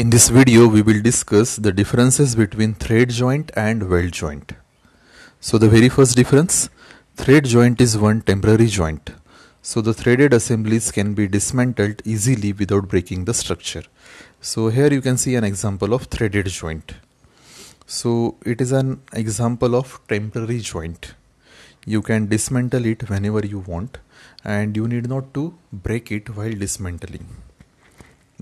In this video, we will discuss the differences between thread joint and weld joint. So the very first difference, thread joint is one temporary joint. So the threaded assemblies can be dismantled easily without breaking the structure. So here you can see an example of threaded joint. So it is an example of temporary joint. You can dismantle it whenever you want and you need not to break it while dismantling.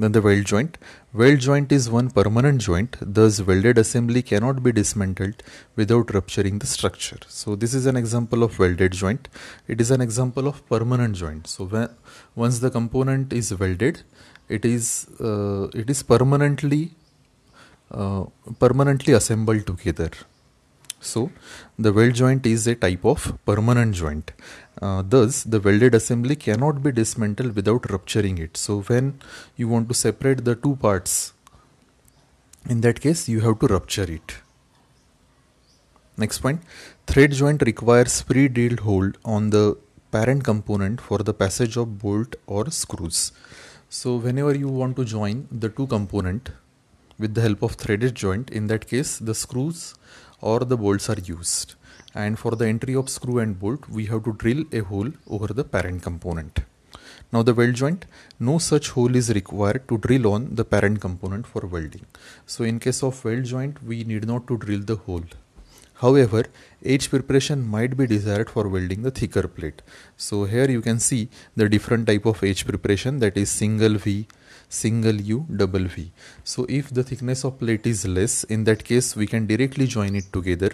Then the weld joint. Weld joint is one permanent joint, thus welded assembly cannot be dismantled without rupturing the structure. So this is an example of welded joint. It is an example of permanent joint. So when, once the component is welded, it is uh, it is permanently uh, permanently assembled together. So, the weld joint is a type of permanent joint. Uh, thus, the welded assembly cannot be dismantled without rupturing it. So, when you want to separate the two parts, in that case, you have to rupture it. Next point thread joint requires pre drilled hold on the parent component for the passage of bolt or screws. So, whenever you want to join the two component with the help of threaded joint, in that case, the screws or the bolts are used and for the entry of screw and bolt we have to drill a hole over the parent component. Now the weld joint, no such hole is required to drill on the parent component for welding. So in case of weld joint we need not to drill the hole However, edge preparation might be desired for welding the thicker plate. So here you can see the different type of edge preparation that is single V, single U, double V. So if the thickness of plate is less, in that case we can directly join it together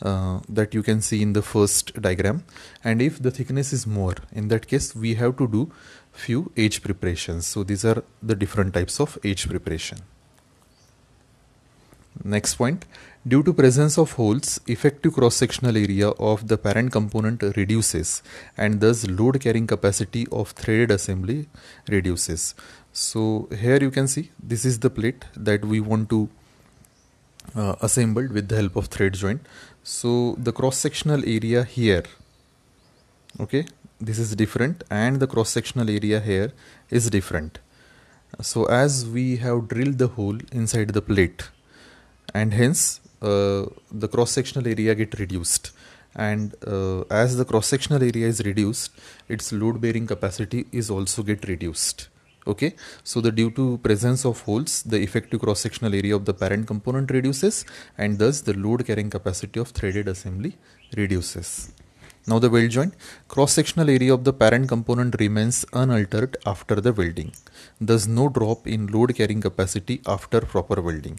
uh, that you can see in the first diagram. And if the thickness is more, in that case we have to do few edge preparations. So these are the different types of edge preparation. Next point, due to presence of holes, effective cross-sectional area of the parent component reduces and thus load carrying capacity of threaded assembly reduces. So here you can see this is the plate that we want to uh, assemble with the help of thread joint. So the cross-sectional area here, okay, this is different and the cross-sectional area here is different. So as we have drilled the hole inside the plate, and hence uh, the cross sectional area get reduced and uh, as the cross sectional area is reduced its load bearing capacity is also get reduced okay so the due to presence of holes the effective cross sectional area of the parent component reduces and thus the load carrying capacity of threaded assembly reduces now the weld joint, cross-sectional area of the parent component remains unaltered after the welding. Thus no drop in load carrying capacity after proper welding.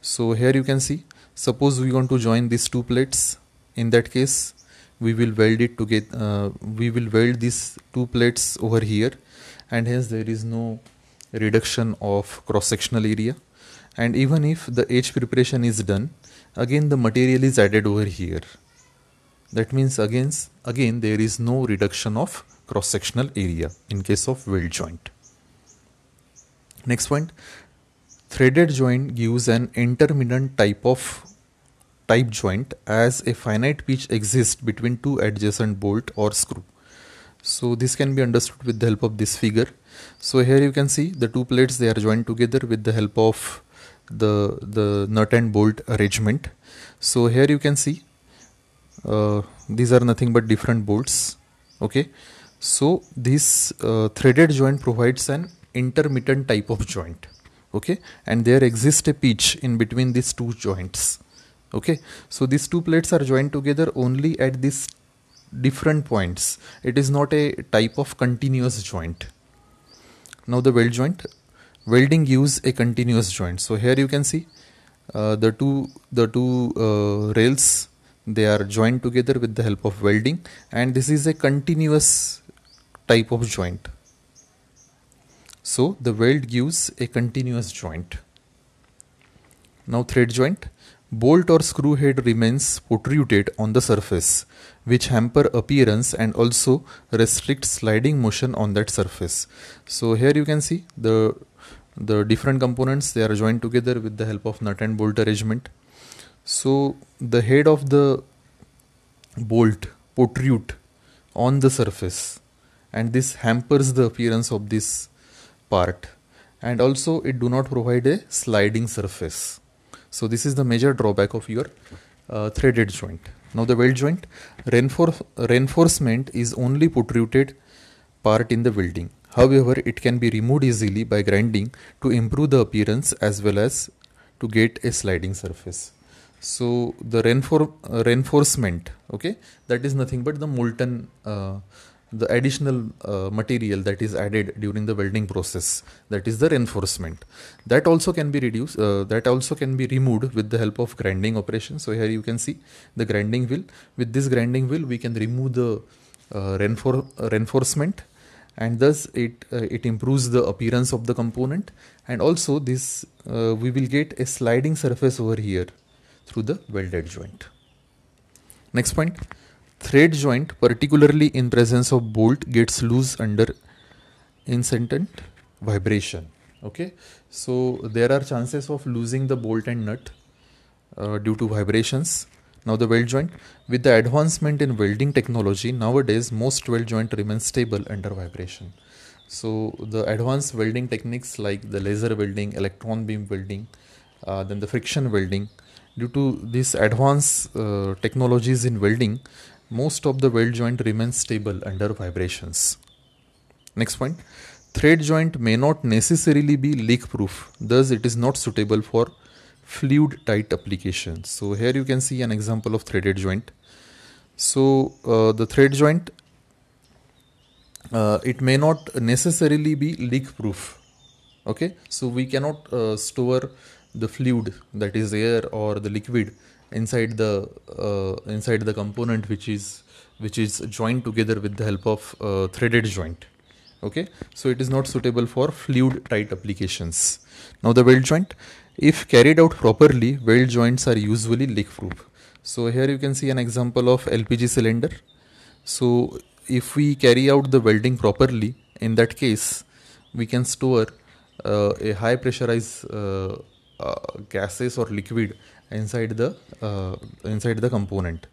So here you can see, suppose we want to join these two plates. In that case, we will weld it together. Uh, we will weld these two plates over here and hence there is no reduction of cross-sectional area. And even if the edge preparation is done, again the material is added over here that means again, again there is no reduction of cross sectional area in case of weld joint. Next point, threaded joint gives an intermittent type of type joint as a finite pitch exists between two adjacent bolt or screw. So this can be understood with the help of this figure. So here you can see the two plates they are joined together with the help of the the nut and bolt arrangement. So here you can see uh, these are nothing but different bolts okay so this uh, threaded joint provides an intermittent type of joint okay and there exists a pitch in between these two joints okay so these two plates are joined together only at these different points it is not a type of continuous joint now the weld joint welding use a continuous joint so here you can see uh, the two the two uh, rails they are joined together with the help of welding and this is a continuous type of joint so the weld gives a continuous joint now thread joint bolt or screw head remains protruded on the surface which hamper appearance and also restrict sliding motion on that surface so here you can see the the different components they are joined together with the help of nut and bolt arrangement so the head of the bolt protrude on the surface and this hampers the appearance of this part and also it do not provide a sliding surface. So this is the major drawback of your uh, threaded joint. Now the weld joint reinforce, reinforcement is only protruded part in the welding. However, it can be removed easily by grinding to improve the appearance as well as to get a sliding surface so the reinfor- uh, reinforcement okay that is nothing but the molten uh, the additional uh, material that is added during the welding process that is the reinforcement that also can be reduced uh, that also can be removed with the help of grinding operation so here you can see the grinding wheel with this grinding wheel we can remove the uh, reinfor- reinforcement and thus it uh, it improves the appearance of the component and also this uh, we will get a sliding surface over here through the welded joint. Next point, thread joint particularly in presence of bolt gets loose under incident vibration. Okay, so there are chances of losing the bolt and nut uh, due to vibrations. Now the weld joint, with the advancement in welding technology, nowadays most weld joint remains stable under vibration. So the advanced welding techniques like the laser welding, electron beam welding, uh, then the friction welding due to these advanced uh, technologies in welding most of the weld joint remains stable under vibrations next point thread joint may not necessarily be leak proof thus it is not suitable for fluid tight applications so here you can see an example of threaded joint so uh, the thread joint uh, it may not necessarily be leak proof okay so we cannot uh, store the fluid that is air or the liquid inside the uh, inside the component which is which is joined together with the help of uh, threaded joint okay so it is not suitable for fluid tight applications now the weld joint if carried out properly weld joints are usually leak proof so here you can see an example of lpg cylinder so if we carry out the welding properly in that case we can store uh, a high pressurized uh, gases or liquid inside the uh, inside the component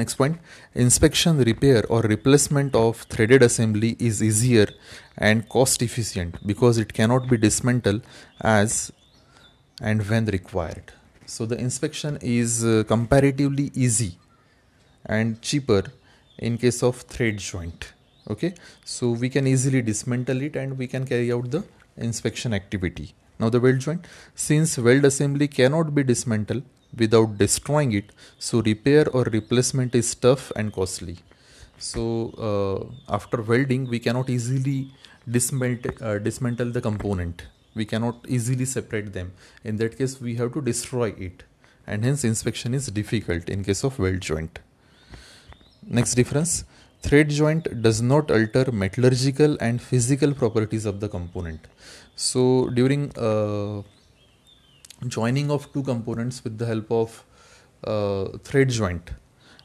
next point inspection repair or replacement of threaded assembly is easier and cost efficient because it cannot be dismantled as and when required so the inspection is uh, comparatively easy and cheaper in case of thread joint okay so we can easily dismantle it and we can carry out the inspection activity. Now the weld joint, since weld assembly cannot be dismantled without destroying it, so repair or replacement is tough and costly. So uh, after welding, we cannot easily dismantle, uh, dismantle the component. We cannot easily separate them. In that case, we have to destroy it, and hence inspection is difficult in case of weld joint. Next difference thread joint does not alter metallurgical and physical properties of the component so during uh, joining of two components with the help of uh, thread joint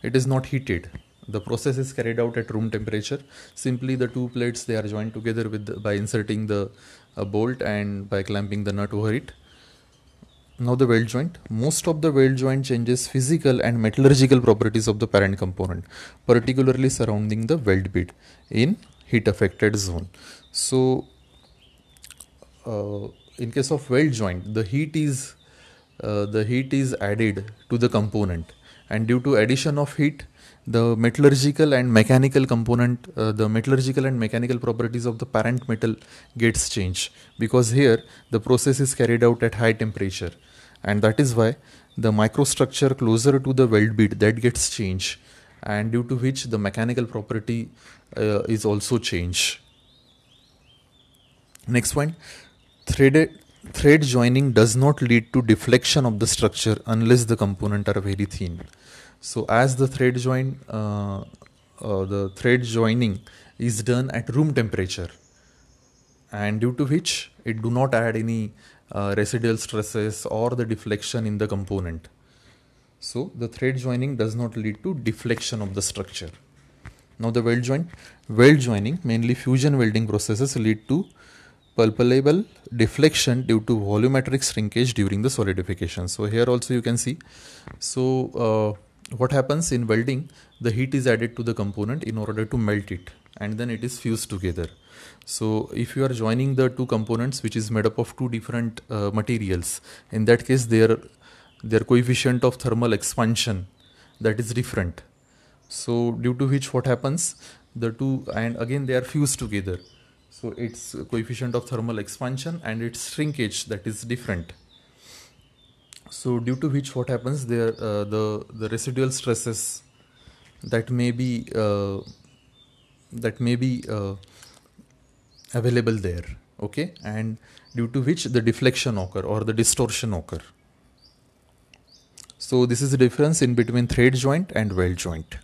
it is not heated the process is carried out at room temperature simply the two plates they are joined together with by inserting the uh, bolt and by clamping the nut over it now the weld joint. Most of the weld joint changes physical and metallurgical properties of the parent component, particularly surrounding the weld bead in heat affected zone. So uh, in case of weld joint, the heat is uh, the heat is added to the component and due to addition of heat the metallurgical and mechanical component uh, the metallurgical and mechanical properties of the parent metal gets changed because here the process is carried out at high temperature and that is why the microstructure closer to the weld bead that gets changed and due to which the mechanical property uh, is also changed next one threaded thread joining does not lead to deflection of the structure unless the component are very thin so as the thread join uh, uh, the thread joining is done at room temperature and due to which it do not add any uh, residual stresses or the deflection in the component so the thread joining does not lead to deflection of the structure now the weld joint weld joining mainly fusion welding processes lead to pulpable deflection due to volumetric shrinkage during the solidification. So here also you can see. So uh, what happens in welding, the heat is added to the component in order to melt it and then it is fused together. So if you are joining the two components which is made up of two different uh, materials, in that case their, their coefficient of thermal expansion that is different. So due to which what happens, the two and again they are fused together. So its coefficient of thermal expansion and its shrinkage that is different. So due to which what happens there uh, the the residual stresses that may be uh, that may be uh, available there okay and due to which the deflection occur or the distortion occur so this is the difference in between thread joint and weld joint